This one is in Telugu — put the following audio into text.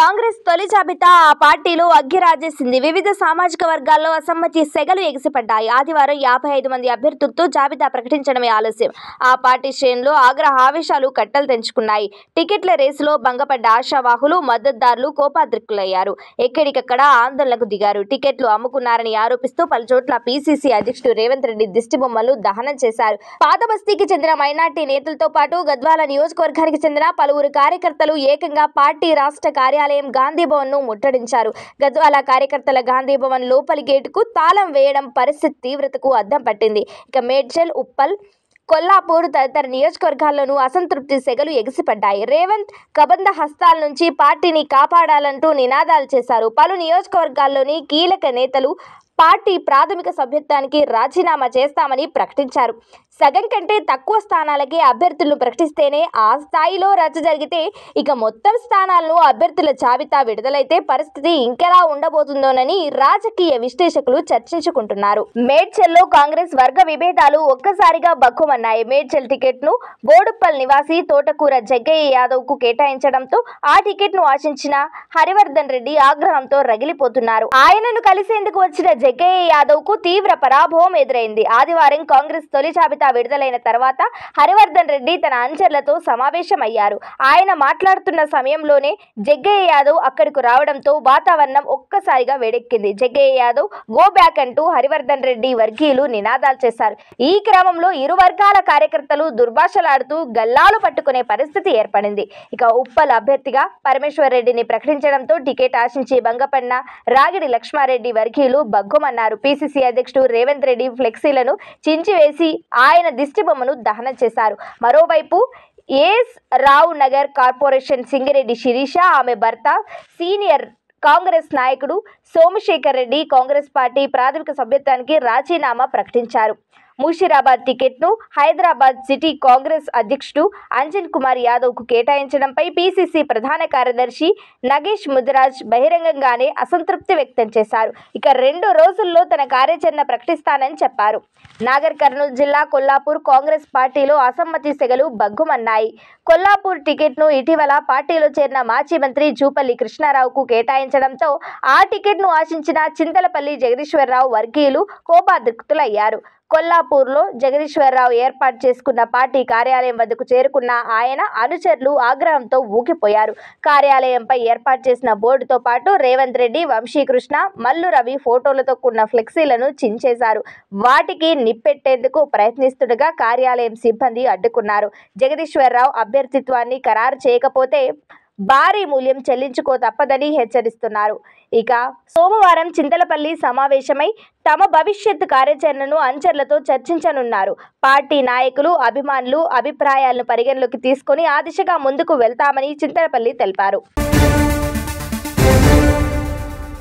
కాంగ్రెస్ తొలి జాబితా ఆ పార్టీలో అగ్గిరాజేసింది వివిధ సామాజిక వర్గాల్లో అసమ్మతి సెగలు ఎగిసిపడ్డాయి ఆదివారం యాభై ఐదు మంది అభ్యర్థులతో జాబితా ప్రకటించడమే ఆలస్యం ఆ పార్టీ శ్రేణులు ఆగ్రహ ఆవేశాలు కట్టలు తెంచుకున్నాయి టికెట్ల రేసులో భంగపడ్డ ఆశావాహులు మద్దతుదారులు కోపాదృక్కులయ్యారు ఎక్కడికక్కడ ఆందోళనకు దిగారు టికెట్లు అమ్ముకున్నారని ఆరోపిస్తూ పలుచోట్ల పీసీసీ అధ్యక్షుడు రేవంత్ రెడ్డి దిష్టి బొమ్మలు దహనం చేశారు పాతబస్తీకి చెందిన మైనార్టీ నేతలతో పాటు గద్వాల నియోజకవర్గానికి చెందిన పలువురు కార్యకర్తలు ఏకంగా పార్టీ రాష్ట్ర కార్యాలయం కార్యాలయం ను ముట్టడించారు గద్వాల కార్యకర్తల గాంధీభవన్ లోపలి గేటుకు తాళం వేయడం పరిస్థితి తీవ్రతకు అద్దం పట్టింది ఇక మేడ్చల్ ఉప్పల్ కొల్లాపూర్ తదితర నియోజకవర్గాల్లోనూ అసంతృప్తి సెగలు ఎగిసిపడ్డాయి రేవంత్ కబంధ హస్తాల నుంచి పార్టీని కాపాడాలంటూ నినాదాలు చేశారు పలు నియోజకవర్గాల్లోని కీలక నేతలు పార్టీ ప్రాథమిక సభ్యత్వానికి రాజీనామా చేస్తామని ప్రకటించారు సగం కంటే తక్కువ స్థానాలకే అభ్యర్థులను ప్రకటిస్తేనే ఆ స్థాయిలో రచ్చ జరిగితే ఇక మొత్తం స్థానాలను అభ్యర్థుల జాబితా విడుదలైతే పరిస్థితి ఇంకెలా ఉండబోతుందోనని రాజకీయ విశ్లేషకులు చర్చించుకుంటున్నారు మేడ్చల్లో కాంగ్రెస్ వర్గ విభేదాలు ఒక్కసారిగా బక్కుమన్నాయి మేడ్చల్ టికెట్ ను బోడుప్పల్ నివాసి తోటకూర జగ్గయ్య యాదవ్ కు కేటాయించడంతో ఆ టికెట్ ను ఆశించిన హరివర్ధన్ రెడ్డి ఆగ్రహంతో రగిలిపోతున్నారు ఆయనను కలిసేందుకు వచ్చిన జగ్గయ్య కు తీవ్ర పరాభవం ఎదురైంది ఆదివారం కాంగ్రెస్ తొలి జాబితా విడుదలైన తర్వాత హరివర్ధన్ రెడ్డి తన అనుచరులతో సమావేశమయ్యారు ఆయన మాట్లాడుతున్న సమయంలోనే జగ్గయ్య యాదవ్ అక్కడకు రావడంతో వాతావరణం ఒక్కసారిగా వేడెక్కింది జగ్గయ్య యాదవ్ గో బ్యాక్ అంటూ హరివర్ధన్ రెడ్డి వర్గీయులు నినాదాలు చేశారు ఈ క్రమంలో ఇరు వర్గాల కార్యకర్తలు దుర్భాషలాడుతూ గల్లాలు పట్టుకునే పరిస్థితి ఏర్పడింది ఇక ఉప్పల్ అభ్యర్థిగా పరమేశ్వర్ రెడ్డిని ప్రకటించడంతో టికెట్ ఆశించి భంగపడిన రాగిడి లక్ష్మారెడ్డి వర్గీయులు బగ్గు రోగమన్నారు పిసిసి అధ్యక్షుడు రేవంత్ రెడ్డి ఫ్లెక్సీలను చించివేసి ఆయన దిష్టిబొమ్మను దహనం చేశారు మరోవైపు ఏఎస్ రావు నగర్ కార్పొరేషన్ సింగిరెడ్డి శిరీష ఆమె భర్త సీనియర్ కాంగ్రెస్ నాయకుడు సోమశేఖర్ రెడ్డి కాంగ్రెస్ పార్టీ ప్రాథమిక సభ్యత్వానికి రాజీనామా ప్రకటించారు ముషీరాబాద్ టికెట్ను హైదరాబాద్ సిటీ కాంగ్రెస్ అధ్యక్షుడు అంజన్ కుమార్ యాదవ్కు కేటాయించడంపై పీసీసీ ప్రధాన కార్యదర్శి నగేష్ ముదిరాజ్ బహిరంగంగానే అసంతృప్తి వ్యక్తం చేశారు ఇక రెండు రోజుల్లో తన కార్యాచరణ ప్రకటిస్తానని చెప్పారు నాగర్ కర్నూలు జిల్లా కొల్లాపూర్ కాంగ్రెస్ పార్టీలో అసమ్మతి సెగలు బగ్గుమన్నాయి కొల్లాపూర్ టికెట్ను ఇటీవల పార్టీలో చేరిన మాజీ మంత్రి జూపల్లి కృష్ణారావుకు కేటాయించడంతో ఆ టికెట్ను ఆశించిన చింతలపల్లి జగదీశ్వరరావు వర్గీయులు కోపాదృక్తులయ్యారు కొల్లాపూర్లో జగదీశ్వరరావు ఏర్పాటు చేసుకున్న పార్టీ కార్యాలయం వద్దకు చేరుకున్న ఆయన అనుచరులు ఆగ్రహంతో ఊగిపోయారు కార్యాలయంపై ఏర్పాటు చేసిన బోర్డుతో పాటు రేవంత్ రెడ్డి వంశీకృష్ణ మల్లు రవి ఫోటోలతో కూడిన ఫ్లెక్సీలను చించేశారు వాటికి నిప్పెట్టేందుకు ప్రయత్నిస్తుండగా కార్యాలయం సిబ్బంది అడ్డుకున్నారు జగదీశ్వరరావు అభ్యర్థిత్వాన్ని ఖరారు చేయకపోతే భారీ మూల్యం చెల్లించుకో తప్పదని హెచ్చరిస్తున్నారు ఇక సోమవారం చింతలపల్లి సమావేశమై తమ భవిష్యత్ కార్యాచరణను అంచర్లతో చర్చించనున్నారు పార్టీ నాయకులు అభిమానులు అభిప్రాయాలను పరిగణలోకి తీసుకుని ఆ దిశగా ముందుకు వెళ్తామని చింతలపల్లి తెలిపారు